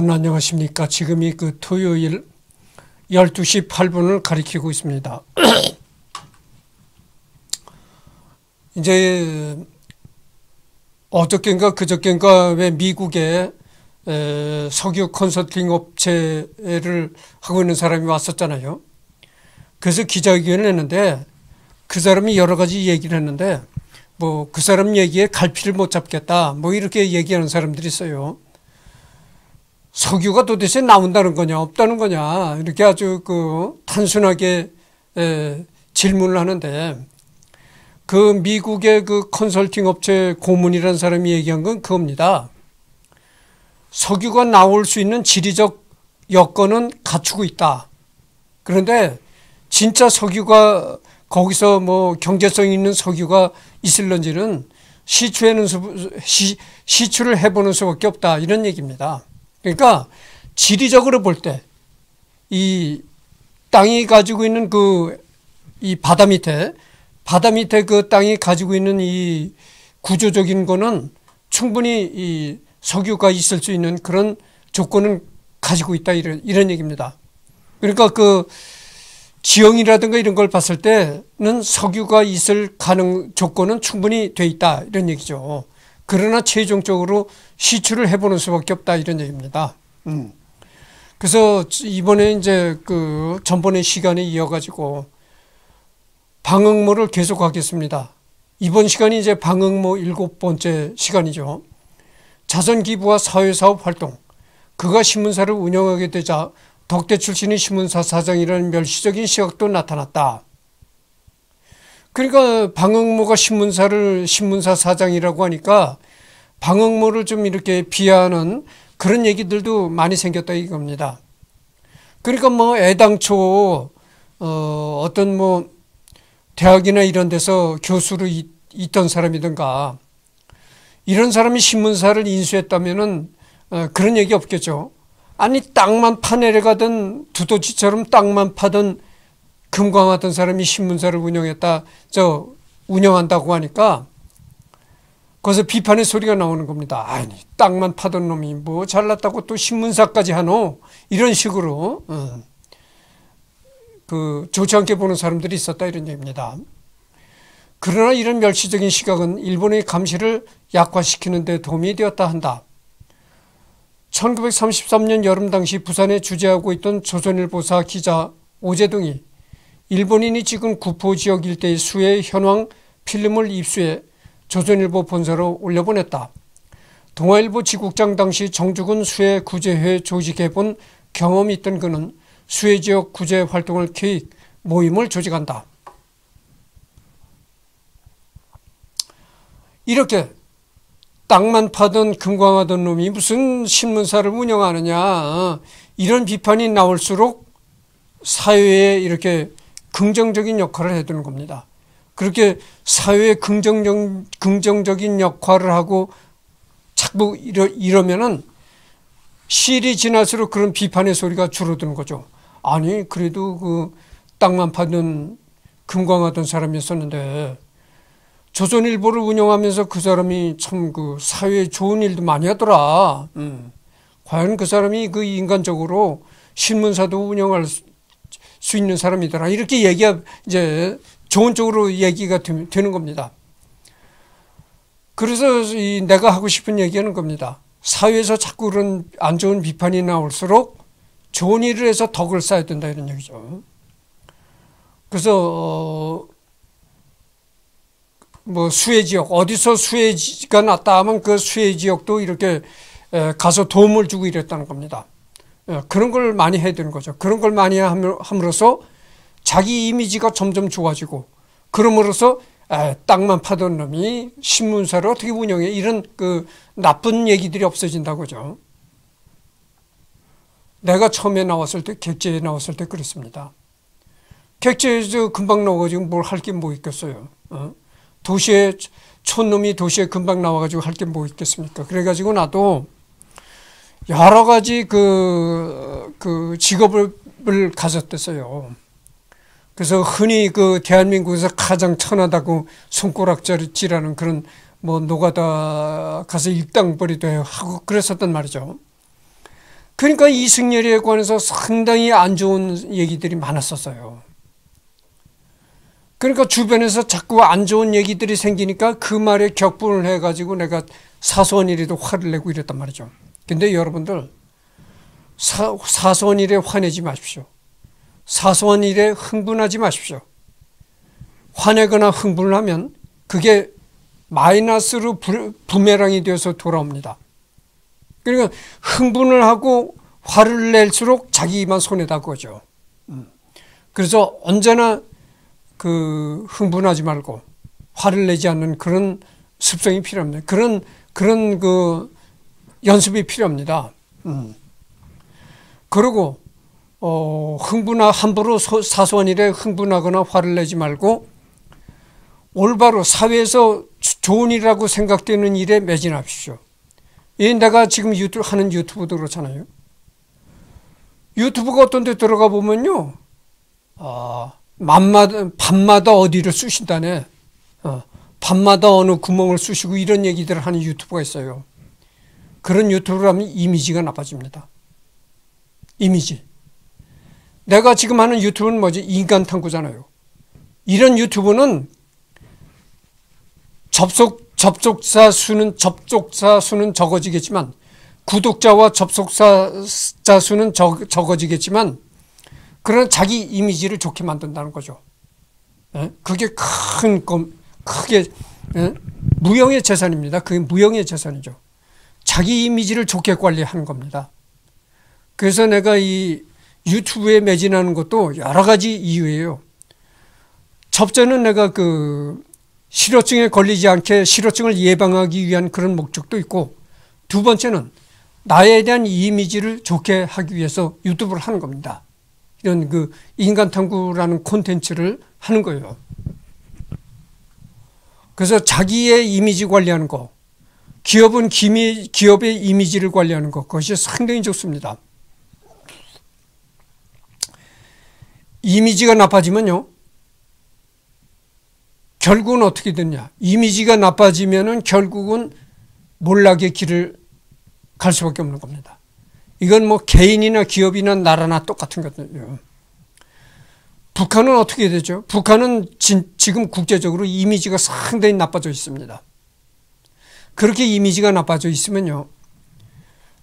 여러분 안녕하십니까. 지금이 그 토요일 12시 8분을 가리키고 있습니다. 이제 어저께인가 그저께인가 왜 미국에 석유 컨설팅 업체를 하고 있는 사람이 왔었잖아요. 그래서 기자회견을 했는데 그 사람이 여러 가지 얘기를 했는데 뭐 그 사람 얘기에 갈피를 못 잡겠다 뭐 이렇게 얘기하는 사람들이 있어요. 석유가 도대체 나온다는 거냐 없다는 거냐 이렇게 아주 그 단순하게 에, 질문을 하는데 그 미국의 그 컨설팅 업체 고문이라는 사람이 얘기한 건 그겁니다. 석유가 나올 수 있는 지리적 여건은 갖추고 있다. 그런데 진짜 석유가 거기서 뭐 경제성 있는 석유가 있을런지는 시추해는 시, 시추를 해보는 수밖에 없다 이런 얘기입니다. 그러니까 지리적으로 볼 때 이 땅이 가지고 있는 그 이 바다 밑에 바다 밑에 그 땅이 가지고 있는 이 구조적인 거는 충분히 이 석유가 있을 수 있는 그런 조건은 가지고 있다 이런 이런 얘기입니다. 그러니까 그 지형이라든가 이런 걸 봤을 때는 석유가 있을 가능 조건은 충분히 돼 있다 이런 얘기죠. 그러나 최종적으로 시출을 해보는 수밖에 없다 이런 얘기입니다. 음. 그래서 이번에 이제 그 전번의 시간에 이어가지고 방응모를 계속하겠습니다. 이번 시간이 이제 방응모 일곱 번째 시간이죠. 자선기부와 사회사업 활동. 그가 신문사를 운영하게 되자 덕대 출신의 신문사 사장이라는 멸시적인 시각도 나타났다. 그러니까 방응모가 신문사를 신문사 사장이라고 하니까 방역물을 좀 이렇게 비하하는 그런 얘기들도 많이 생겼다 이겁니다. 그러니까 뭐 애당초 어 어떤 뭐 대학이나 이런 데서 교수로 있, 있던 사람이든가 이런 사람이 신문사를 인수했다면은 어, 그런 얘기 없겠죠. 아니 땅만 파내려가던 두더지처럼 땅만 파던 금광하던 사람이 신문사를 운영했다 저 운영한다고 하니까 거기서 비판의 소리가 나오는 겁니다. 아니 땅만 파던 놈이 뭐 잘났다고 또 신문사까지 하노 이런 식으로 어, 그 좋지 않게 보는 사람들이 있었다 이런 얘기입니다. 그러나 이런 멸시적인 시각은 일본의 감시를 약화시키는 데 도움이 되었다 한다. 1933년 여름 당시 부산에 주재하고 있던 조선일보사 기자 오재동이 일본인이 찍은 구포 지역 일대의 수해 현황 필름을 입수해 조선일보 본사로 올려보냈다. 동아일보 지국장 당시 정주근 수해 구제회 조직해본 경험이 있던 그는 수해 지역 구제 활동을 계획 모임을 조직한다. 이렇게 땅만 파던 금광하던 놈이 무슨 신문사를 운영하느냐 이런 비판이 나올수록 사회에 이렇게 긍정적인 역할을 해두는 겁니다. 그렇게 사회에 긍정적, 긍정적인 역할을 하고 자꾸 이러, 이러면은 시일이 지날수록 그런 비판의 소리가 줄어드는 거죠. 아니, 그래도 그 땅만 파는 금광하던 사람이었었는데 조선일보를 운영하면서 그 사람이 참 그 사회에 좋은 일도 많이 하더라. 음. 과연 그 사람이 그 인간적으로 신문사도 운영할 수 있는 사람이더라. 이렇게 얘기하, 이제 좋은 쪽으로 얘기가 되는 겁니다. 그래서 이 내가 하고 싶은 얘기하는 겁니다. 사회에서 자꾸 그런 안 좋은 비판이 나올수록 좋은 일을 해서 덕을 쌓아야 된다 이런 얘기죠. 그래서 어, 뭐 수혜 지역 어디서 수혜가 났다 하면 그 수혜 지역도 이렇게 가서 도움을 주고 이랬다는 겁니다. 예, 그런 걸 많이 해야 되는 거죠. 그런 걸 많이 함으로써 자기 이미지가 점점 좋아지고 그럼으로써 아, 땅만 파던 놈이 신문사를 어떻게 운영해 이런 그 나쁜 얘기들이 없어진다고죠. 내가 처음에 나왔을 때 객제에 나왔을 때 그랬습니다. 객제에서 금방 나와가지고 뭘 할 게 뭐 있겠어요. 어? 도시에 촌놈이 도시에 금방 나와가지고 할 게 뭐 있겠습니까. 그래가지고 나도 여러 가지 그, 그 직업을 가졌댔어요. 그래서 흔히 그 대한민국에서 가장 천하다고 손가락질하는 그런 뭐 노가다 가서 일당벌이도 하고 그랬었단 말이죠. 그러니까 이승열에 관해서 상당히 안 좋은 얘기들이 많았었어요. 그러니까 주변에서 자꾸 안 좋은 얘기들이 생기니까 그 말에 격분을 해가지고 내가 사소한 일에도 화를 내고 이랬단 말이죠. 근데 여러분들 사, 사소한 일에 화내지 마십시오. 사소한 일에 흥분하지 마십시오. 화내거나 흥분을 하면 그게 마이너스로 부메랑이 되어서 돌아옵니다. 그러니까 흥분을 하고 화를 낼수록 자기만 손해다 그거죠. 음. 그래서 언제나 그 흥분하지 말고 화를 내지 않는 그런 습성이 필요합니다. 그런 그런 그 연습이 필요합니다. 음. 그리고 어, 흥분하 함부로 소, 사소한 일에 흥분하거나 화를 내지 말고 올바로 사회에서 좋은 일이라고 생각되는 일에 매진하십시오. 예, 내가 지금 유튜브 하는 유튜브도 그렇잖아요. 유튜브가 어떤 데 들어가 보면요. 아, 밤마다, 밤마다 어디를 쑤신다네. 어, 밤마다 어느 구멍을 쑤시고 이런 얘기들을 하는 유튜브가 있어요. 그런 유튜브라면 이미지가 나빠집니다. 이미지. 내가 지금 하는 유튜브는 뭐지? 인간 탐구잖아요. 이런 유튜브는 접속 접촉자 수는 접촉자 수는 적어지겠지만 구독자와 접속자 수는 적, 적어지겠지만 그런 자기 이미지를 좋게 만든다는 거죠. 예? 그게 큰 크게 예? 무형의 재산입니다. 그게 무형의 재산이죠. 자기 이미지를 좋게 관리하는 겁니다. 그래서 내가 이 유튜브에 매진하는 것도 여러 가지 이유예요. 첫째는 내가 그 실효증에 걸리지 않게 실효증을 예방하기 위한 그런 목적도 있고 두 번째는 나에 대한 이미지를 좋게 하기 위해서 유튜브를 하는 겁니다. 이런 그 인간탐구라는 콘텐츠를 하는 거예요. 그래서 자기의 이미지 관리하는 거, 기업은 기미, 기업의 이미지를 관리하는 것, 그것이 상당히 좋습니다. 이미지가 나빠지면요. 결국은 어떻게 되냐. 이미지가 나빠지면은 결국은 몰락의 길을 갈 수밖에 없는 겁니다. 이건 뭐 개인이나 기업이나 나라나 똑같은 거든요. 북한은 어떻게 되죠? 북한은 진, 지금 국제적으로 이미지가 상당히 나빠져 있습니다. 그렇게 이미지가 나빠져 있으면요.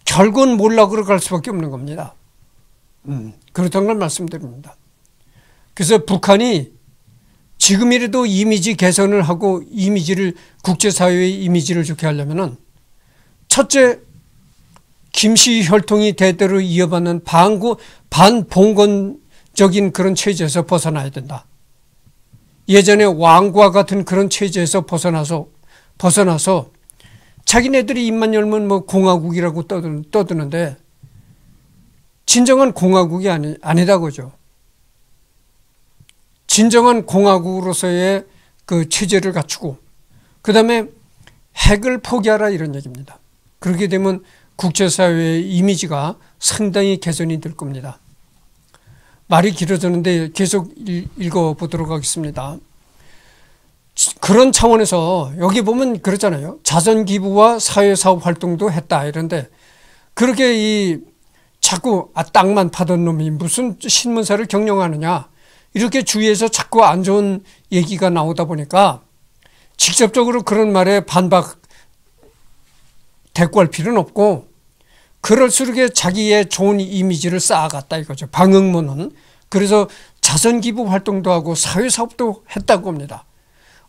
결국은 몰락으로 갈 수밖에 없는 겁니다. 음, 그렇다는 걸 말씀드립니다. 그래서 북한이 지금이라도 이미지 개선을 하고 이미지를 국제사회의 이미지를 좋게 하려면은 첫째 김씨 혈통이 대대로 이어받는 반구 반봉건적인 그런 체제에서 벗어나야 된다. 예전에 왕과 같은 그런 체제에서 벗어나서 벗어나서 자기네들이 입만 열면 뭐 공화국이라고 떠드는, 떠드는데 진정한 공화국이 아니, 아니다고죠. 진정한 공화국으로서의 그 체제를 갖추고 그 다음에 핵을 포기하라 이런 얘기입니다. 그렇게 되면 국제사회의 이미지가 상당히 개선이 될 겁니다. 말이 길어졌는데 계속 읽어보도록 하겠습니다. 그런 차원에서 여기 보면 그렇잖아요. 자선기부와 사회사업 활동도 했다 이런데 그렇게 이 자꾸 아 땅만 파던 놈이 무슨 신문사를 경영하느냐 이렇게 주위에서 자꾸 안 좋은 얘기가 나오다 보니까 직접적으로 그런 말에 반박 대꾸할 필요는 없고 그럴수록 자기의 좋은 이미지를 쌓아갔다 이거죠. 방응문은. 그래서 자선기부 활동도 하고 사회사업도 했다고 합니다.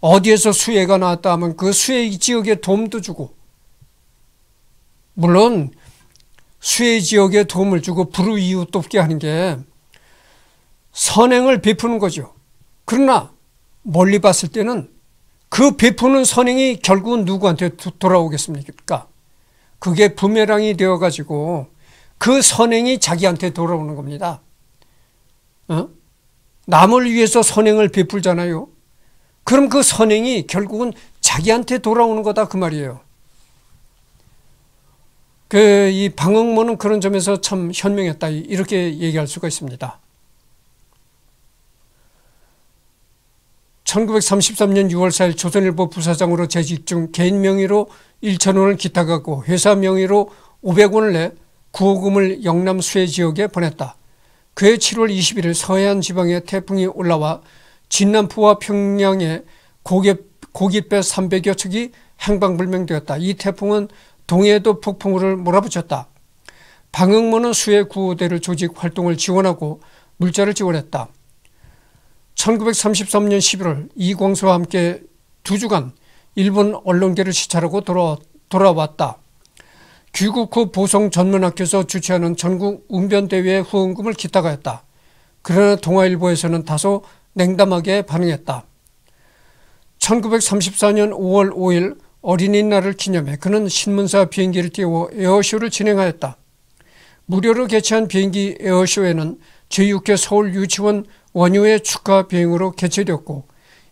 어디에서 수혜가 나왔다 하면 그 수혜 지역에 도움도 주고 물론 수혜 지역에 도움을 주고 불우이웃 돕게 하는 게 선행을 베푸는 거죠. 그러나 멀리 봤을 때는 그 베푸는 선행이 결국은 누구한테 돌아오겠습니까? 그게 부메랑이 되어가지고 그 선행이 자기한테 돌아오는 겁니다. 어? 남을 위해서 선행을 베풀잖아요. 그럼 그 선행이 결국은 자기한테 돌아오는 거다 그 말이에요. 그 이 방응모는 그런 점에서 참 현명했다 이렇게 얘기할 수가 있습니다. 1933년 6월 4일 조선일보 부사장으로 재직 중 개인 명의로 1천 원을 기타 갖고 회사 명의로 500원을 내 구호금을 영남 수해 지역에 보냈다. 그해 7월 21일 서해안 지방에 태풍이 올라와 진남포와 평양에 고개, 고깃배 300여 척이 행방불명되었다. 이 태풍은 동해도 폭풍우를 몰아붙였다. 방흥문은 수해 구호대를 조직 활동을 지원하고 물자를 지원했다. 1933년 11월 이광수와 함께 두 주간 일본 언론계를 시찰하고 돌아, 돌아왔다. 귀국 후 보성 전문학교에서 주최하는 전국 운변대회의 후원금을 기타가였다. 그러나 동아일보에서는 다소 냉담하게 반응했다. 1934년 5월 5일 어린이날을 기념해 그는 신문사 비행기를 띄워 에어쇼를 진행하였다. 무료로 개최한 비행기 에어쇼에는 제6회 서울 유치원 원유의 축하 비행으로 개최되었고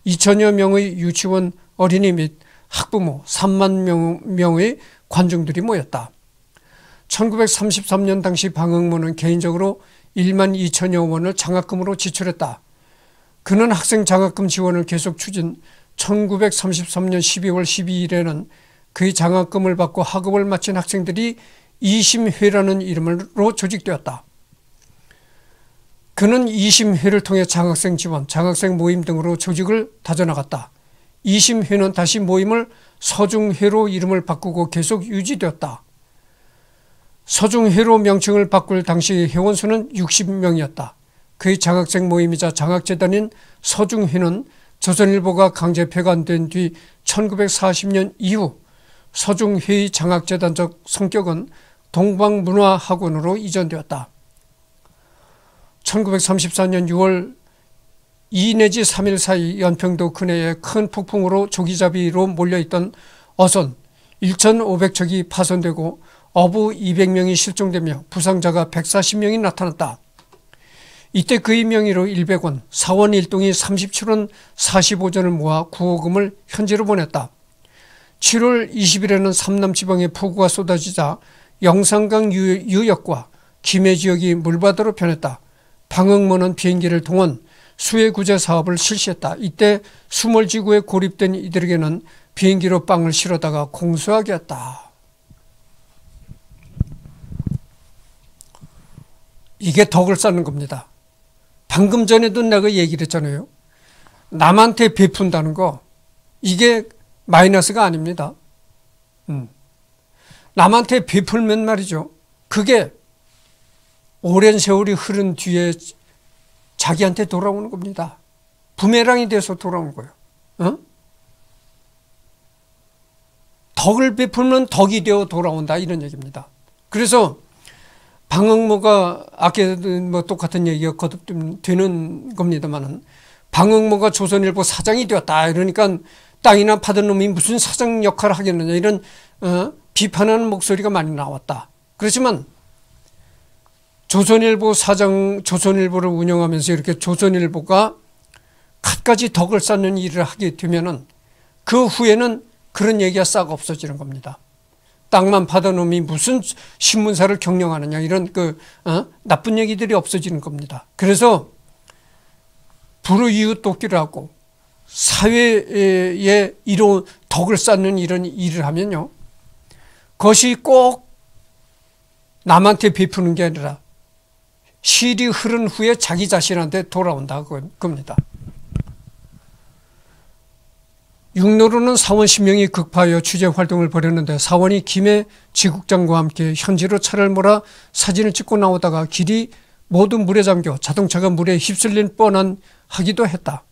2천여 명의 유치원 어린이 및 학부모 3만 명, 의 관중들이 모였다. 1933년 당시 방학문은 개인적으로 1만 2천여 원을 장학금으로 지출했다. 그는 학생 장학금 지원을 계속 추진 1933년 12월 12일에는 그의 장학금을 받고 학업을 마친 학생들이 이심회라는 이름으로 조직되었다. 그는 2심회를 통해 장학생 지원, 장학생 모임 등으로 조직을 다져나갔다. 2심회는 다시 모임을 서중회로 이름을 바꾸고 계속 유지되었다. 서중회로 명칭을 바꿀 당시 회원수는 60명이었다. 그의 장학생 모임이자 장학재단인 서중회는 조선일보가 강제 폐관된뒤 1940년 이후 서중회의 장학재단적 성격은 동방문화학원으로 이전되었다. 1934년 6월 2 내지 3일 사이 연평도 근해에 큰 폭풍으로 조기잡이로 몰려있던 어선 1,500척이 파손되고 어부 200명이 실종되며 부상자가 140명이 나타났다. 이때 그의 명의로 100원, 사원 일동이 37원 45전을 모아 구호금을 현지로 보냈다. 7월 20일에는 삼남지방에 폭우가 쏟아지자 영산강 유역과 김해 지역이 물바다로 변했다. 방응문은 비행기를 통한 수해 구제 사업을 실시했다. 이때 수몰지구에 고립된 이들에게는 비행기로 빵을 실어다가 공수하게 했다. 이게 덕을 쌓는 겁니다. 방금 전에도 내가 얘기를 했잖아요. 남한테 베푼다는 거 이게 마이너스가 아닙니다. 음. 남한테 베풀면 말이죠. 그게 오랜 세월이 흐른 뒤에 자기한테 돌아오는 겁니다. 부메랑이 돼서 돌아온 거예요. 어? 덕을 베풀면 덕이 되어 돌아온다 이런 얘기입니다. 그래서 방응모가 아까도 뭐 똑같은 얘기가 거듭되는 겁니다만은 방응모가 조선일보 사장이 되었다 이러니까 땅이나 파던 놈이 무슨 사장 역할을 하겠느냐 이런 어? 비판하는 목소리가 많이 나왔다. 그렇지만 조선일보 사장 조선일보를 운영하면서 이렇게 조선일보가 갖가지 덕을 쌓는 일을 하게 되면은 그 후에는 그런 얘기가 싹 없어지는 겁니다. 땅만 파던 놈이 무슨 신문사를 경영하느냐 이런 그 어? 나쁜 얘기들이 없어지는 겁니다. 그래서 불우이웃 돕기를 하고 사회에 이런 덕을 쌓는 이런 일을 하면요. 그것이 꼭 남한테 베푸는 게 아니라 실이 흐른 후에 자기 자신한테 돌아온다고 그- 겁니다. 육로로는 사원 10명이 급하여 취재 활동을 벌였는데 사원이 김해 지국장과 함께 현지로 차를 몰아 사진을 찍고 나오다가 길이 모두 물에 잠겨 자동차가 물에 휩쓸린 뻔한 하기도 했다.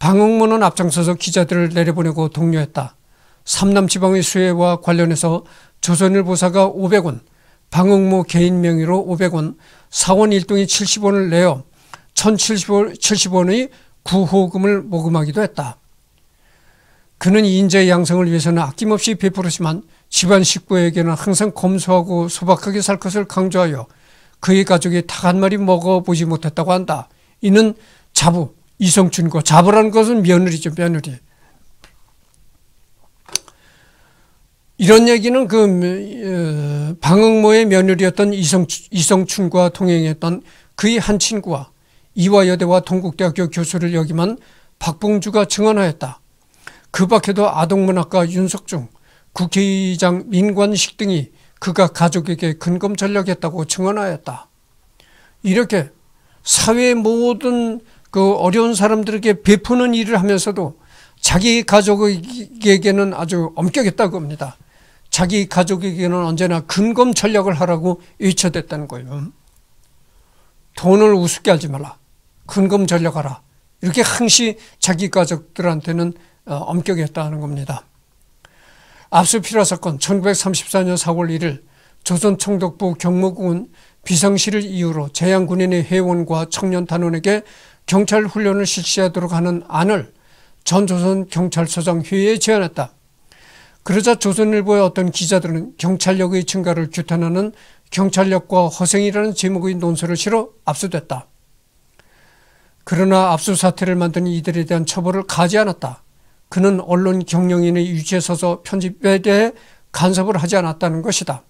방흥문은 앞장서서 기자들을 내려보내고 독려했다. 삼남지방의 수혜와 관련해서 조선일보사가 500원, 방흥모 개인 명의로 500원, 사원 1등이 70원을 내어 1,070원의 구호금을 모금하기도 했다. 그는 인재 양성을 위해서는 아낌없이 베풀었지만 집안 식구에게는 항상 검소하고 소박하게 살 것을 강조하여 그의 가족이 닭 한 마리 먹어보지 못했다고 한다. 이는 자부, 이성춘과 자부라는 것은 며느리죠, 며느리. 이런 얘기는 그 어, 방응모의 며느리였던 이성, 이성춘과 동행했던 그의 한 친구와 이화여대와 동국대학교 교수를 역임한 박봉주가 증언하였다. 그 밖에도 아동문학가 윤석중, 국회의장 민관식 등이 그가 가족에게 근검 전략했다고 증언하였다. 이렇게 사회 모든 그 어려운 사람들에게 베푸는 일을 하면서도 자기 가족에게는 아주 엄격했다고 합니다. 자기 가족에게는 언제나 근검 전략을 하라고 일쳐댔다는 거예요. 음. 돈을 우습게 알지 말라. 근검 전략하라. 이렇게 항시 자기 가족들한테는 어, 엄격했다는 겁니다. 압수피라 사건 1934년 4월 1일 조선총독부 경무군 비상실을 이유로 재향군인의 회원과 청년 단원에게 경찰 훈련을 실시하도록 하는 안을 전조선경찰서장 회의에 제안했다. 그러자 조선일보의 어떤 기자들은 경찰력의 증가를 규탄하는 경찰력과 허생이라는 제목의 논설을 실어 압수됐다. 그러나 압수 사태를 만든 이들에 대한 처벌을 가지 않았다. 그는 언론 경영인의 위치에 서서 편집에 대해 간섭을 하지 않았다는 것이다.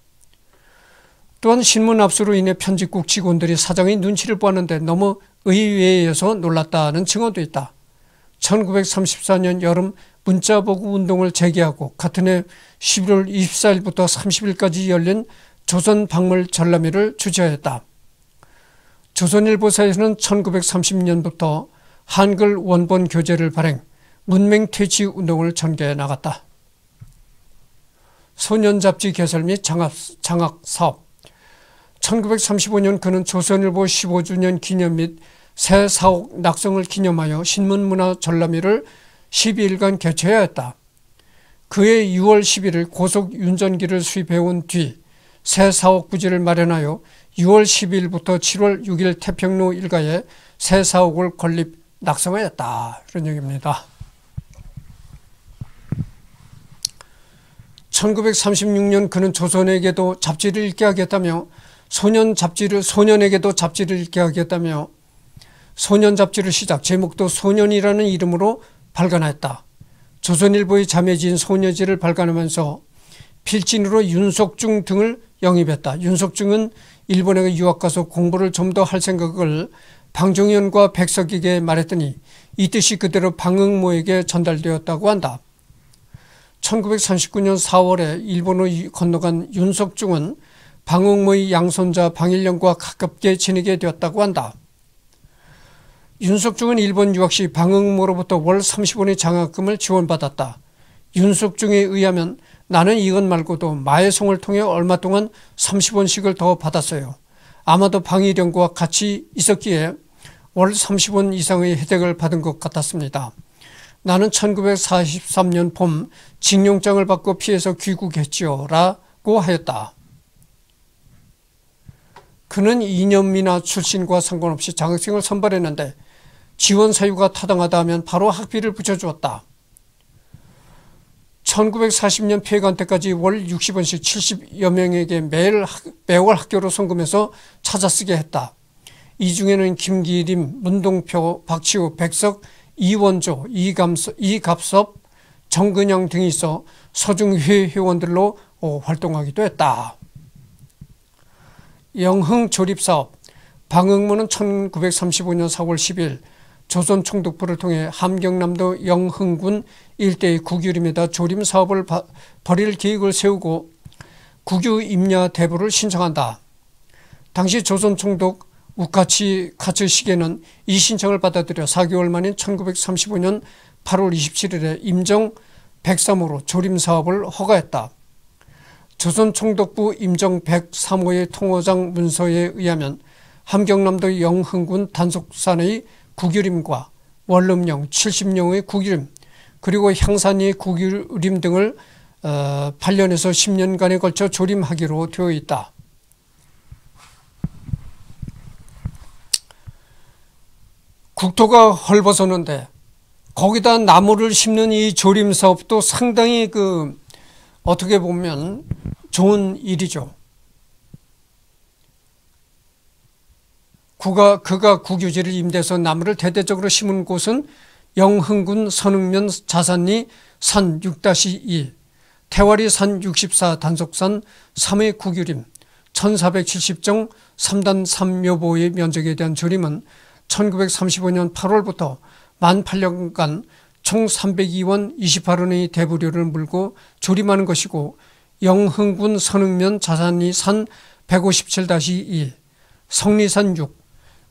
또한 신문 압수로 인해 편집국 직원들이 사장의 눈치를 보았는데 너무 의외에서 놀랐다는 증언도 있다. 1934년 여름 문자 보고 운동을 재개하고 같은 해 11월 24일부터 30일까지 열린 조선 박물 전람회를 주재하였다. 조선일보사에서는 1930년부터 한글 원본 교재를 발행, 문맹 퇴치 운동을 전개해 나갔다. 소년 잡지 개설 및 장학, 장학 사업 1935년 그는 조선일보 15주년 기념 및 새 사옥 낙성을 기념하여 신문문화 전람회를 12일간 개최해야 했다. 그해 6월 11일 고속 운전기를 수입해온 뒤 새 사옥 부지를 마련하여 6월 1 0일부터 7월 6일 태평로 일가에 새 사옥을 건립 낙성하였다. 이런 얘기입니다. 1936년 그는 조선에게도 잡지를 읽게 하겠다며 소년 잡지를 소년에게도 잡지를 읽게 하겠다며 소년 잡지를 시작 제목도 소년이라는 이름으로 발간였다 조선일보의 자매지인 소녀지를 발간하면서 필진으로 윤석중 등을 영입했다. 윤석중은 일본에 유학가서 공부를 좀 더 할 생각을 방종현과 백석에게 말했더니 이 뜻이 그대로 방응모에게 전달되었다고 한다. 1939년 4월에 일본을 건너간 윤석중은 방응모의 양손자 방일령과 가깝게 지내게 되었다고 한다. 윤석중은 일본 유학 시 방응모로부터 월 30원의 장학금을 지원받았다. 윤석중에 의하면 나는 이것 말고도 마애송을 통해 얼마 동안 30원씩을 더 받았어요. 아마도 방위령과 같이 있었기에 월 30원 이상의 혜택을 받은 것 같았습니다. 나는 1943년 봄 징용장을 받고 피해서 귀국했지요 라고 하였다. 그는 이념이나 출신과 상관없이 장학생을 선발했는데 지원 사유가 타당하다면 바로 학비를 붙여주었다. 1940년 폐관 때까지 월 60원씩 70여 명에게 매일 매월 학교로 송금해서 찾아쓰게 했다. 이 중에는 김기림, 문동표, 박치우, 백석, 이원조, 이감섭, 이갑섭, 정근영 등이 있어 서중회 회원들로 어, 활동하기도 했다. 영흥 조립사업 방흥문은 1935년 4월 10일 조선 총독부를 통해 함경남도 영흥군 일대의 국유림에다 조림 사업을 바, 벌일 계획을 세우고 국유 임야 대부를 신청한다. 당시 조선 총독 우카치 카츠시계는 이 신청을 받아들여 4개월 만인 1935년 8월 27일에 임정 103호로 조림 사업을 허가했다. 조선 총독부 임정 103호의 통호장 문서에 의하면 함경남도 영흥군 단속산의 구규림과 원룸용 70령의 구규림 그리고 향산이 구규림 등을 8년에서 어, 10년간에 걸쳐 조림하기로 되어 있다. 국토가 헐벗었는데 거기다 나무를 심는 이 조림 사업도 상당히 그 어떻게 보면 좋은 일이죠. 그가, 그가 국유지를 임대해서 나무를 대대적으로 심은 곳은 영흥군 선흥면 자산리 산 6-2, 태화리 산 64 단속산 3의 국유림, 1470정 3단 3묘보의 면적에 대한 조림은 1935년 8월부터 만 8년간 총 302원 28원의 대부료를 물고 조림하는 것이고 영흥군 선흥면 자산리 산 157-2, 성리산 6,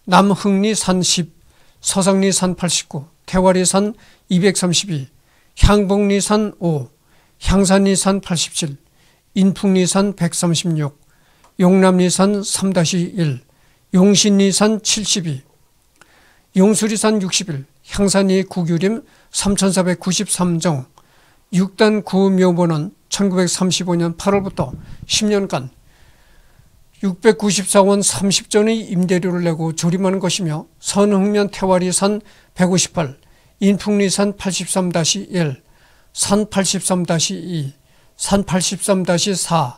남흥리산 10, 서성리산 89, 태화리산 232, 향북리산 5, 향산리산 87, 인풍리산 136, 용남리산 3-1, 용신리산 72, 용수리산 61, 향산리 구규림 3493정, 6단 구묘보는 1935년 8월부터 10년간 694원 30전의 임대료를 내고 조림하는 것이며 선흥면 태화리산 158, 인풍리산 83-1, 산 83-2, 산 83-4,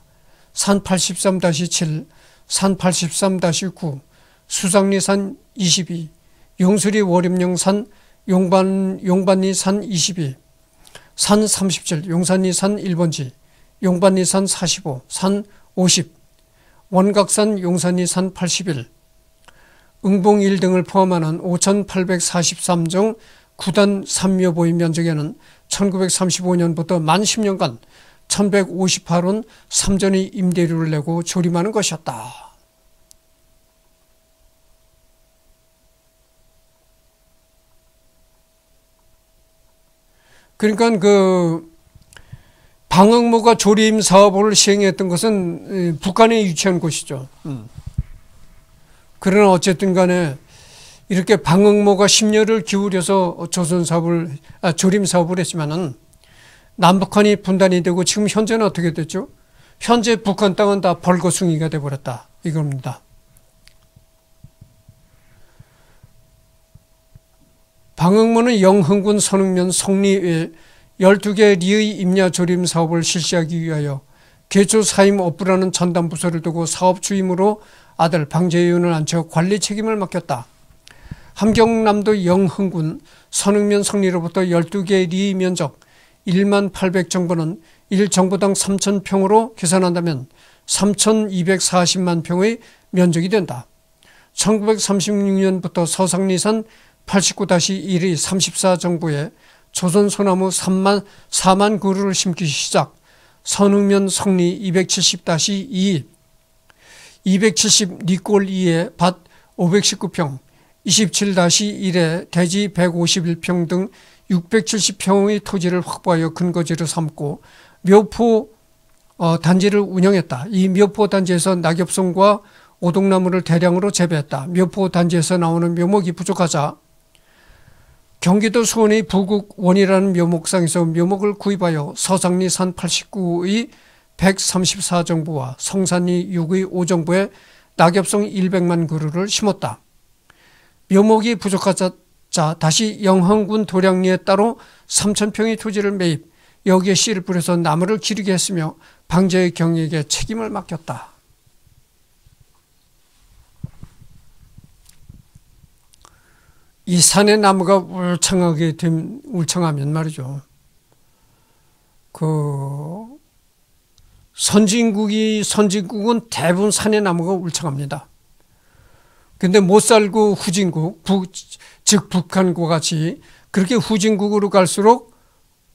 산 83-7, 산 83-9, 수상리산 22, 용수리 월림령산 용반, 용반리산 22, 산 37, 용산리산 1번지, 용반리산 45, 산 50, 원각산 용산이 산 80일, 응봉 1등을 포함하는 5,843종 9단 삼묘보의 면적에는 1935년부터 만 10년간 1158원 3전의 임대료를 내고 조림하는 것이었다. 그러니까 그 방응모가 조림 사업을 시행했던 것은 북한에 유치한 곳이죠. 음. 그러나 어쨌든 간에 이렇게 방응모가 심려를 기울여서 조선 사업을 아, 조림 사업을 했지만은 남북한이 분단이 되고 지금 현재는 어떻게 됐죠? 현재 북한 땅은 다 벌거숭이가 돼 버렸다 이겁니다. 방응모는 영흥군 선흥면 성리 12개 리의 임야 조림 사업을 실시하기 위하여 개초 사임 업부라는 전담 부서를 두고 사업 주임으로 아들 방재윤을 앉혀 관리 책임을 맡겼다. 함경남도 영흥군 선흥면 성리로부터 12개 리의 면적 1만 800정부는 1정부당 3천평으로 계산한다면 3,240만 평의 면적이 된다. 1936년부터 서상리산 89-1의 34정부에 조선 소나무 3만 4만 그루를 심기 시작. 선우면 성리 270-2 270 니꼴 2에 밭 519평 27-1에 대지 151평 등 670평의 토지를 확보하여 근거지로 삼고 묘포 어, 단지를 운영했다. 이 묘포 단지에서 낙엽송과 오동나무를 대량으로 재배했다. 묘포 단지에서 나오는 묘목이 부족하자 경기도 수원의 부국원이라는 묘목상에서 묘목을 구입하여 서상리 산 89의 134정부와 성산리 6의 5정부에 낙엽성 100만 그루를 심었다. 묘목이 부족하자 다시 영흥군 도량리에 따로 3천평의 토지를 매입 여기에 씨를 뿌려서 나무를 기르게 했으며 방제의 경리에 책임을 맡겼다. 이 산의 나무가 울창하게 된, 울창하면 말이죠. 그, 선진국이, 선진국은 대부분 산의 나무가 울창합니다. 근데 못 살고 후진국, 북, 즉 북한과 같이 그렇게 후진국으로 갈수록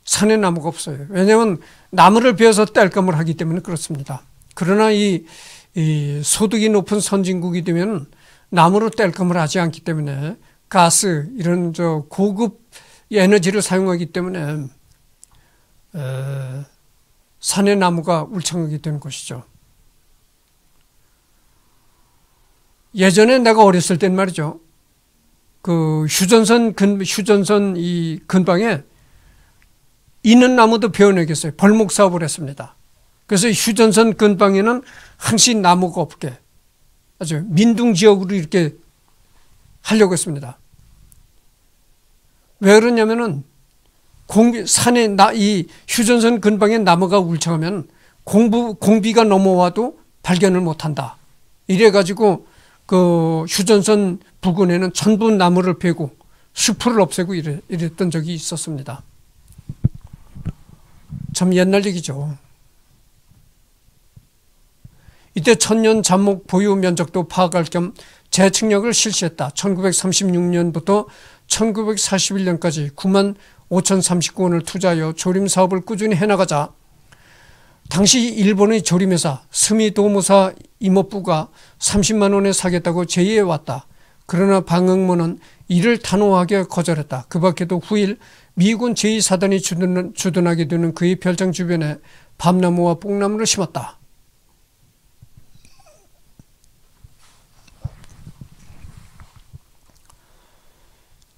산의 나무가 없어요. 왜냐하면 나무를 베어서 뗄감을 하기 때문에 그렇습니다. 그러나 이, 이 소득이 높은 선진국이 되면 나무로 뗄감을 하지 않기 때문에 가스 이런 저 고급 에너지를 사용하기 때문에 어, 산의 나무가 울창하게 된 것이죠. 예전에 내가 어렸을 땐 말이죠. 그 휴전선 근 휴전선 이 근방에 있는 나무도 베어내겠어요. 벌목 사업을 했습니다. 그래서 휴전선 근방에는 한시 나무가 없게 아주 민둥 지역으로 이렇게 하려고 했습니다. 왜 그러냐면은 공비 산에 나이 휴전선 근방에 나무가 울창하면 공부 공비가 넘어와도 발견을 못한다. 이래 가지고 그 휴전선 부근에는 전부 나무를 베고 수풀을 없애고 이랬, 이랬던 적이 있었습니다. 참 옛날 얘기죠. 이때 천년 잠목 보유 면적도 파악할 겸재측력을 실시했다. 1936년부터 1941년까지 9만 5,039원을 투자하여 조림 사업을 꾸준히 해나가자 당시 일본의 조림회사 스미도무사 이모부가 30만 원에 사겠다고 제의해 왔다. 그러나 방응문은 이를 단호하게 거절했다. 그 밖에도 후일 미군 제2사단이 주둔하게 되는 그의 별장 주변에 밤나무와 뽕나무를 심었다.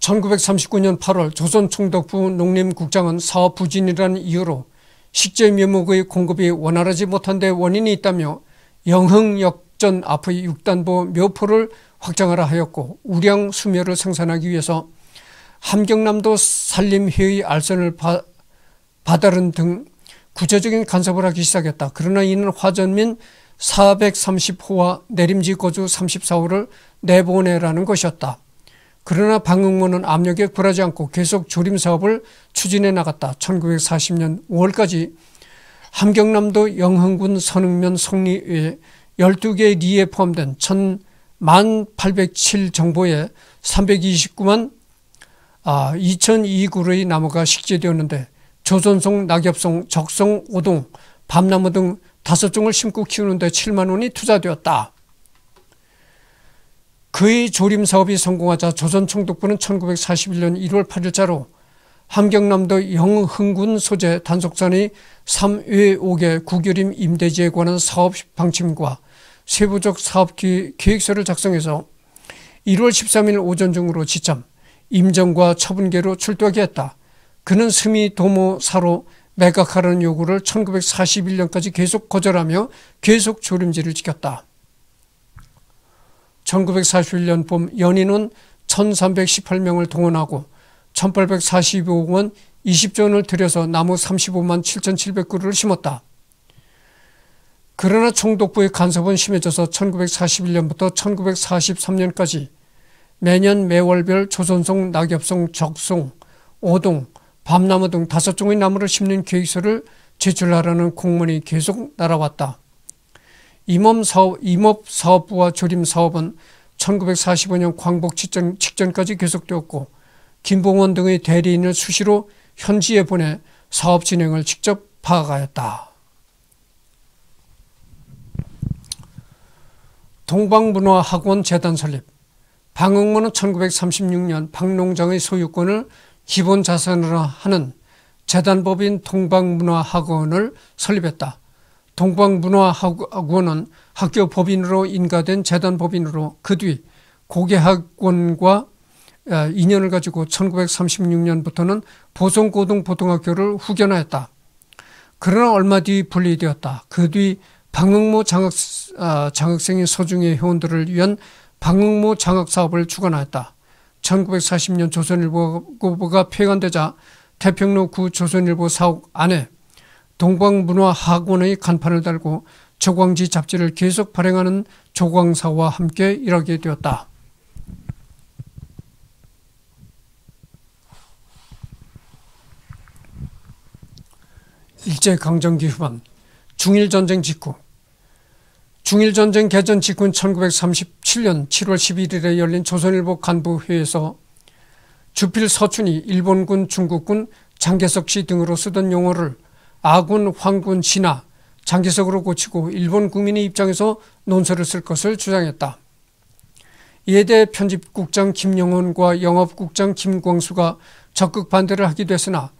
1939년 8월 조선총독부 농림국장은 사업 부진이라는 이유로 식재 묘목의 공급이 원활하지 못한 데 원인이 있다며 영흥역전 앞의 육단보 묘포를 확장하라 하였고 우량 수묘를 생산하기 위해서 함경남도 산림회의 알선을 바, 바다른 등 구체적인 간섭을 하기 시작했다. 그러나 이는 화전민 430호와 내림지 거주 34호를 내보내라는 것이었다. 그러나 방흥문은 압력에 굴하지 않고 계속 조림 사업을 추진해 나갔다. 1940년 5월까지 함경남도 영흥군 선흥면 성리의 12개의 리에 포함된 1,807 정보에 329만 아, 2002그루의 나무가 식재되었는데 조선송, 낙엽송, 적송, 오동, 밤나무 등 다섯 종을 심고 키우는데 7만 원이 투자되었다. 그의 조림 사업이 성공하자 조선총독부는 1941년 1월 8일자로 함경남도 영흥군 소재 단속산의 3회5개국교림 임대지에 관한 사업 방침과 세부적 사업 계획서를 작성해서 1월 13일 오전 중으로 지참 임정과 처분계로 출두하게 했다. 그는 스미 도모 사로 매각하라는 요구를 1941년까지 계속 거절하며 계속 조림질를 지켰다. 1941년 봄 연인은 1318명을 동원하고 1845억 원 20조 원을 들여서 나무 35만 7,700그루를 심었다. 그러나 총독부의 간섭은 심해져서 1941년부터 1943년까지 매년 매월별 조선송, 낙엽송, 적송, 오동, 밤나무 등 다섯 종의 나무를 심는 계획서를 제출하라는 공문이 계속 날아왔다. 임업사업, 임업사업부와 조림사업은 1945년 광복 직전, 직전까지 계속되었고 김봉원 등의 대리인을 수시로 현지에 보내 사업 진행을 직접 파악하였다. 동방문화학원 재단 설립 방흥문은 1936년 박농장의 소유권을 기본 자산으로 하는 재단법인 동방문화학원을 설립했다. 동방문화학원은 학교 법인으로 인가된 재단 법인으로 그 뒤 고개학원과 어, 인연을 가지고 1936년부터는 보성고등보통학교를 후견하였다. 그러나 얼마 뒤 분리되었다. 그 뒤 방흥모 장학, 어, 장학생의소중의 회원들을 위한 방흥모 장학사업을 주관하였다. 1940년 조선일보가 폐간되자 태평로 구 조선일보 사옥 안에 동방문화학원의 간판을 달고 조광지 잡지를 계속 발행하는 조광사와 함께 일하게 되었다. 일제강점기 후반 중일전쟁 직후 중일전쟁 개전 직후인 1937년 7월 11일에 열린 조선일보 간부회에서 주필 서춘이 일본군, 중국군, 장계석 씨 등으로 쓰던 용어를 아군, 황군, 신하, 장기석으로 고치고 일본 국민의 입장에서 논설을 쓸 것을 주장했다. 예대 편집국장 김영원과 영업국장 김광수가 적극 반대를 하기도 했으나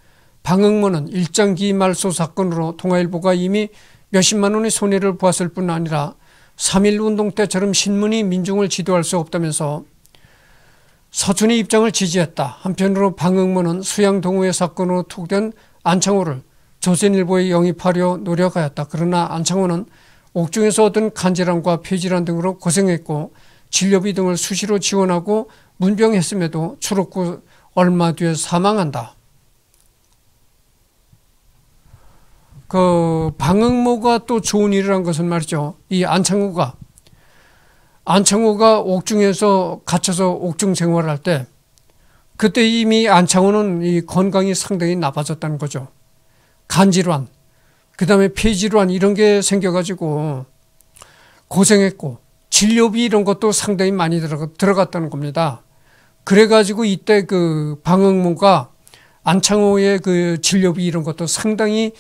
방응문은 일장기 말소 사건으로 동아일보가 이미 몇십만 원의 손해를 보았을 뿐 아니라 3.1 운동 때처럼 신문이 민중을 지도할 수 없다면서 서춘의 입장을 지지했다. 한편으로 방응문은 수양동호회 사건으로 투된 안창호를 조선일보에 영입하려 노력하였다. 그러나 안창호는 옥중에서 얻은 간질환과 폐질환 등으로 고생했고 진료비 등을 수시로 지원하고 문병했음에도 추록 후 얼마 뒤에 사망한다. 그 방응모가 또 좋은 일이란 것은 말이죠. 이 안창호가 안창호가 옥중에서 갇혀서 옥중 생활할 때 그때 이미 안창호는 이 건강이 상당히 나빠졌다는 거죠. 간질환, 그 다음에 폐질환 이런 게 생겨가지고 고생했고 진료비 이런 것도 상당히 많이 들어갔다는 겁니다. 그래가지고 이때 그 방학무가 안창호의 그 진료비 이런 것도 상당히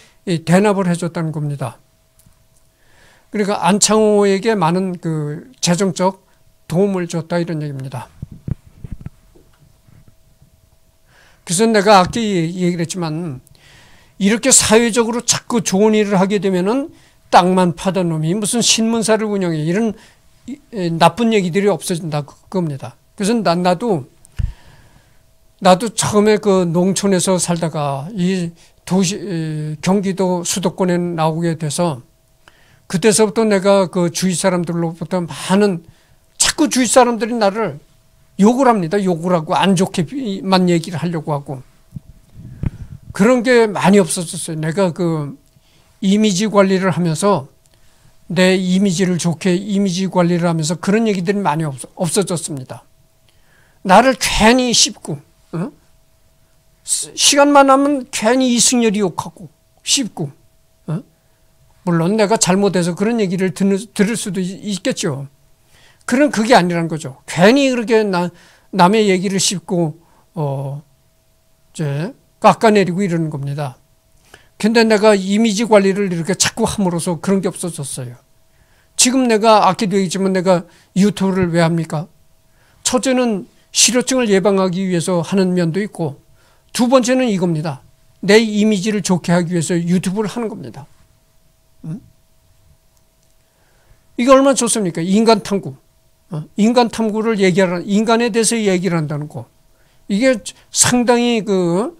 대납을 해줬다는 겁니다. 그러니까 안창호에게 많은 그 재정적 도움을 줬다 이런 얘기입니다. 그래서 내가 아까 얘기를 했지만 이렇게 사회적으로 자꾸 좋은 일을 하게 되면은 땅만 파던 놈이 무슨 신문사를 운영해 이런 나쁜 얘기들이 없어진다 그 겁니다. 그래서 난 나도 나도 처음에 그 농촌에서 살다가 이 도시 경기도 수도권에 나오게 돼서 그때서부터 내가 그 주위 사람들로부터 많은 자꾸 주위 사람들이 나를 욕을 합니다. 욕을 하고 안 좋게만 얘기를 하려고 하고 그런 게 많이 없었었어요. 내가 그 이미지 관리를 하면서 내 이미지를 좋게 이미지 관리를 하면서 그런 얘기들이 많이 없, 없어졌습니다. 나를 괜히 씹고, 응? 시간만 하면 괜히 이승열이 욕하고, 씹고, 응? 물론 내가 잘못해서 그런 얘기를 듣 들을 수도 있겠죠. 그런 그게 아니란 거죠. 괜히 그렇게 나, 남의 얘기를 씹고, 어, 이제, 깎아내리고 이러는 겁니다. 근데 내가 이미지 관리를 이렇게 자꾸 함으로써 그런 게 없어졌어요. 지금 내가 아끼도 얘지만 내가 유튜브를 왜 합니까? 첫째는 실효증을 예방하기 위해서 하는 면도 있고 두 번째는 이겁니다. 내 이미지를 좋게 하기 위해서 유튜브를 하는 겁니다. 음? 이게 얼마나 좋습니까? 인간 탐구. 어? 인간 탐구를 얘기하는, 인간에 대해서 얘기를 한다는 거. 이게 상당히 그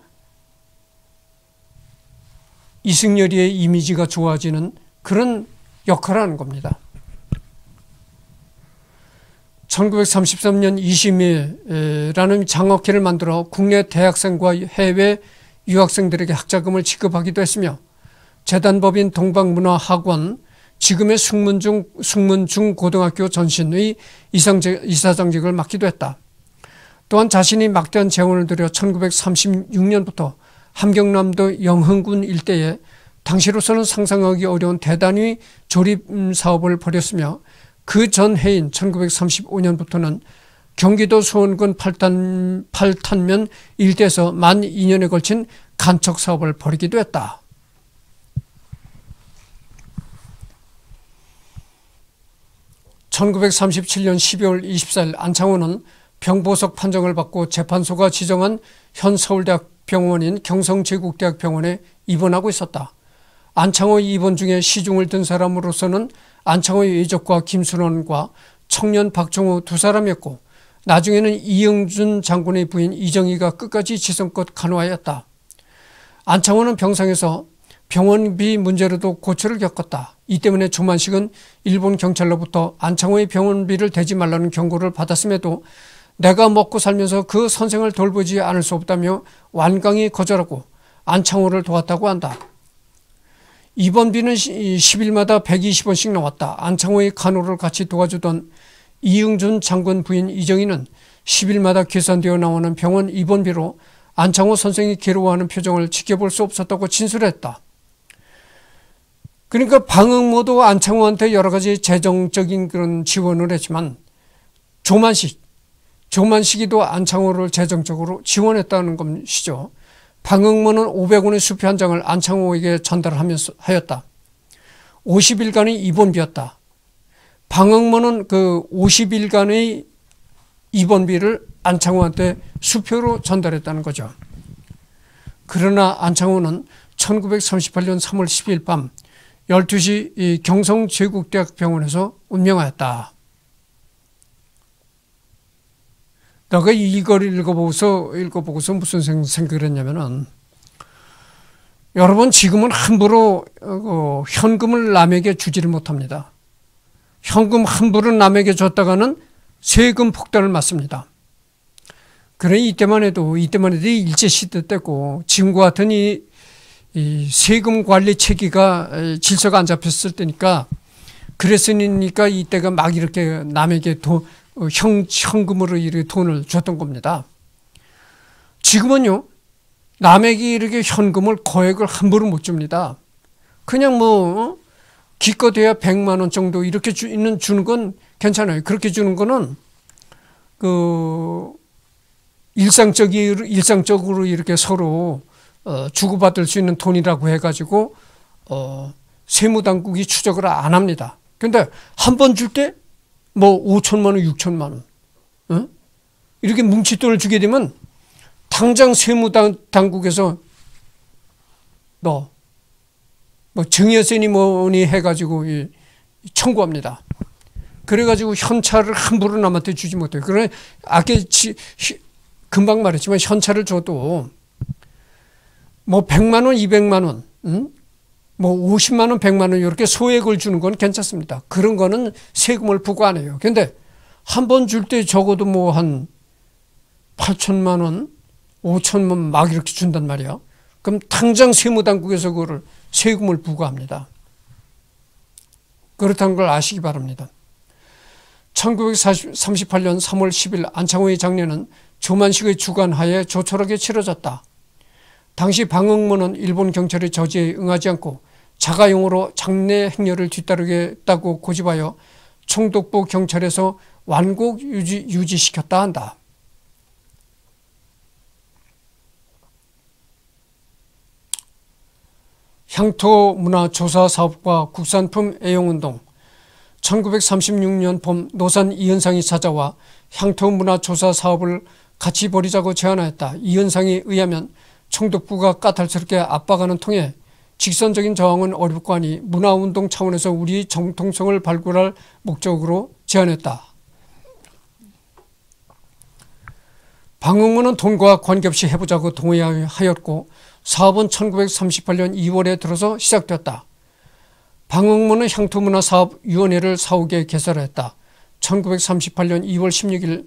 이승열이의 이미지가 좋아지는 그런 역할을 하는 겁니다. 1933년 이심이라는 장학회를 만들어 국내 대학생과 해외 유학생들에게 학자금을 지급하기도 했으며 재단법인 동방문화학원 지금의 숙문중, 숙문중 고등학교 전신의 이상제, 이사장직을 맡기도 했다. 또한 자신이 막대한 재원을 들여 1936년부터 함경남도 영흥군 일대에 당시로서는 상상하기 어려운 대단위 조립 음, 사업을 벌였으며 그 전 해인 1935년부터는 경기도 수원군 팔탄, 팔탄면 일대에서 만 2년에 걸친 간척 사업을 벌이기도 했다. (1937년 12월 24일) 안창호는 병보석 판정을 받고 재판소가 지정한 현 서울대학 병원인 경성제국대학병원에 입원하고 있었다. 안창호의 입원 중에 시중을 든 사람으로서는 안창호의 외적과 김순원과 청년 박종호 두 사람이었고 나중에는 이영준 장군의 부인 이정희가 끝까지 지성껏 간호하였다. 안창호는 병상에서 병원비 문제로도 고초를 겪었다. 이 때문에 조만식은 일본 경찰로부터 안창호의 병원비를 대지 말라는 경고를 받았음에도 내가 먹고 살면서 그 선생을 돌보지 않을 수 없다며 완강히 거절하고 안창호를 도왔다고 한다. 이번 비는 10일마다 120원씩 나왔다. 안창호의 간호를 같이 도와주던 이응준 장군 부인 이정희는 10일마다 계산되어 나오는 병원 입원비로 안창호 선생이 괴로워하는 표정을 지켜볼 수 없었다고 진술했다. 그러니까 방응모도 안창호한테 여러 가지 재정적인 그런 지원을 했지만 조만식 조만 시기도 안창호를 재정적으로 지원했다는 것이죠. 방응문은 500원의 수표 한 장을 안창호에게 전달하였다. 면서하 50일간의 입원비였다. 방응문은 그 50일간의 입원비를 안창호한테 수표로 전달했다는 거죠. 그러나 안창호는 1938년 3월 1 0일밤 12시 경성제국대학병원에서 운명하였다. 내가 이걸 읽어보고서 읽어보고서 무슨 생각을 했냐면은 여러분 지금은 함부로 어, 어, 현금을 남에게 주지를 못합니다. 현금 함부로 남에게 줬다가는 세금 폭탄을 맞습니다. 그래 이때만 해도 이때만 해도 일제 시대 때고 지금과 같은 이, 이 세금 관리 체계가 질서가 안 잡혔을 때니까 그랬으니까 이때가 막 이렇게 남에게 도, 어, 형, 현금으로 이렇게 돈을 줬던 겁니다. 지금은요, 남에게 이렇게 현금을 거액을 함부로 못 줍니다. 그냥 뭐, 어? 기껏해야 100만원 정도 이렇게 주, 있는, 주는 건 괜찮아요. 그렇게 주는 거는, 그, 일상적으 일상적으로 이렇게 서로, 어, 주고받을 수 있는 돈이라고 해가지고, 어, 세무당국이 추적을 안 합니다. 근데 한번줄때 뭐 5천만 원, 6천만 원. 어? 이렇게 뭉칫돈을 주게 되면 당장 세무당국에서 너, 뭐 증여세니 뭐 뭐니 해가지고 이, 청구합니다. 그래가지고 현찰을 함부로 남한테 주지 못해요. 그래, 아까 금방 말했지만 현찰을 줘도 뭐 100만원, 200만원, 응? 뭐 50만 원, 100만 원 이렇게 소액을 주는 건 괜찮습니다. 그런 거는 세금을 부과 안 해요. 근데 한 번 줄 때 적어도 뭐 한 8천만 원, 5천만 원 막 이렇게 준단 말이야. 그럼 당장 세무당국에서 그거를 세금을 부과합니다. 그렇다는 걸 아시기 바랍니다. 1938년 3월 10일 안창호의 장례는 조만식의 주관하에 조촐하게 치러졌다. 당시 방응문은 일본 경찰의 저지에 응하지 않고 자가용으로 장례 행렬을 뒤따르겠다고 고집하여 청독부 경찰에서 완곡 유지, 유지시켰다 한다. 향토 문화 조사 사업과 국산품 애용운동 1936년 봄 노산 이현상이 찾아와 향토 문화 조사 사업을 같이 벌이자고 제안하였다. 이현상에 의하면 청독부가 까탈스럽게 압박하는 통에 직선적인 저항은 어렵고 하니 문화운동 차원에서 우리 정통성을 발굴할 목적으로 제안했다. 방응문은 돈과 관계없이 해보자고 동의하였고 사업은 1938년 2월에 들어서 시작되었다. 방응문은 향토문화사업위원회를 사옥에 개설했다. 1938년 2월 16일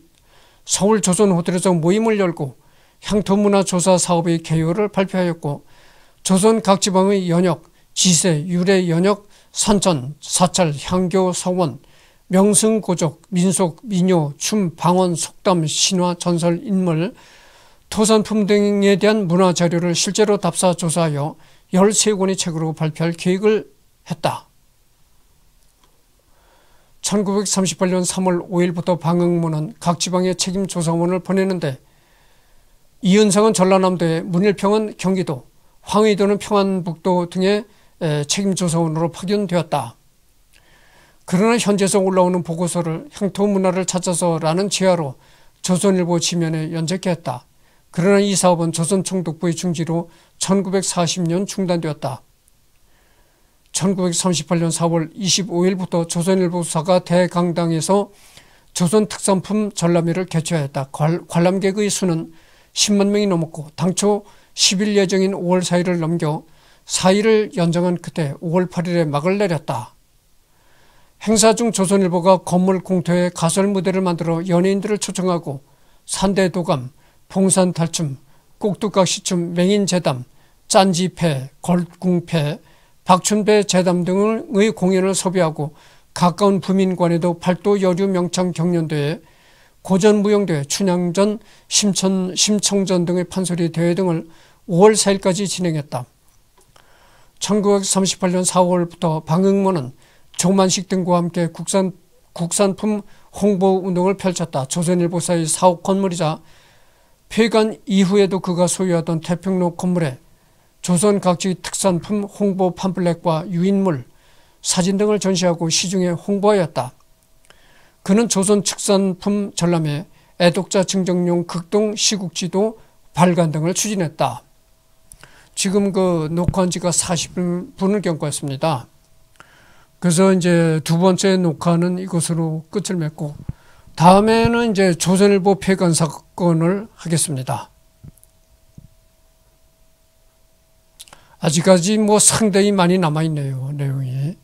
서울 조선호텔에서 모임을 열고 향토문화조사 사업의 개요를 발표하였고 조선 각 지방의 연역, 지세, 유래 연역, 선천, 사찰, 향교, 성원 명승, 고족, 민속, 민요, 춤, 방언, 속담, 신화, 전설, 인물, 토산품 등에 대한 문화 자료를 실제로 답사 조사하여 13권의 책으로 발표할 계획을 했다. 1938년 3월 5일부터 방흥문은 각지방의 책임 조사원을 보내는데 이은성은 전라남도에 문일평은 경기도 황의도는 평안북도 등의 책임조사원으로 파견되었다. 그러나 현재서 올라오는 보고서를 향토문화를 찾아서라는 제하로 조선일보 지면에 연재했다. 그러나 이 사업은 조선총독부의 중지로 1940년 중단되었다. 1938년 4월 25일부터 조선일보 사가 대강당에서 조선특산품 전람회를 개최하였다. 관람객의 수는 10만 명이 넘었고 당초 10일 예정인 5월 4일을 넘겨 4일을 연장한 그때 5월 8일에 막을 내렸다. 행사 중 조선일보가 건물 공터에 가설 무대를 만들어 연예인들을 초청하고 산대도감, 봉산탈춤, 꼭두각시춤, 맹인재담, 짠지패, 걸궁패, 박춘배 재담 등의 공연을 섭외하고 가까운 부민관에도 팔도 여류 명창 경연대에 고전무용대회, 춘향전, 심천, 심청전 등의 판소리 대회 등을 5월 4일까지 진행했다. 1938년 4월부터 방응문은 조만식 등과 함께 국산, 국산품 홍보 운동을 펼쳤다. 조선일보사의 사옥 건물이자 폐간 이후에도 그가 소유하던 태평로 건물에 조선 각지의 특산품 홍보 팜플렛과 유인물, 사진 등을 전시하고 시중에 홍보하였다. 그는 조선 축산품 전람회 애독자 증정용 극동 시국지도 발간 등을 추진했다. 지금 그 녹화한 지가 40분을 경과했습니다. 그래서 이제 두 번째 녹화는 이것으로 끝을 맺고 다음에는 이제 조선일보 폐간 사건을 하겠습니다. 아직까지 뭐 상당히 많이 남아있네요, 내용이.